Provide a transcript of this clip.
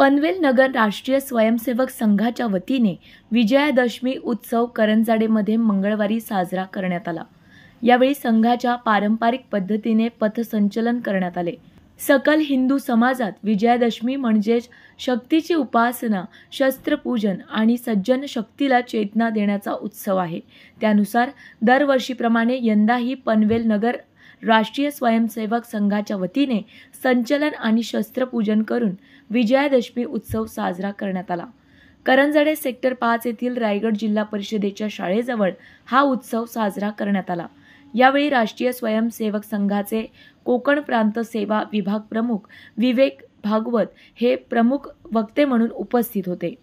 पनवेल नगर राष्ट्रीय स्वयंसेवक संघाच्या वतीने विजयादशमी उत्सव करंजाडेमध्ये मंगळवारी साजरा करण्यात आला यावेळी संघाच्या पारंपरिक पद्धतीने पथसंचलन करण्यात आले सकल हिंदू समाजात विजयादशमी म्हणजेच शक्तीची उपासना शस्त्रपूजन आणि सज्जन शक्तीला चेतना देण्याचा उत्सव आहे त्यानुसार दरवर्षीप्रमाणे यंदाही पनवेल नगर राष्ट्रीय स्वयंसेवक संघाच्या वतीने संचलन आणि शस्त्रपूजन करून विजयादशमी उत्सव साजरा करण्यात आला करंजडे सेक्टर पाच येथील रायगड जिल्हा परिषदेच्या शाळेजवळ हा उत्सव साजरा करण्यात आला यावेळी राष्ट्रीय स्वयंसेवक संघाचे कोकण प्रांत सेवा विभाग प्रमुख विवेक भागवत हे प्रमुख वक्ते म्हणून उपस्थित होते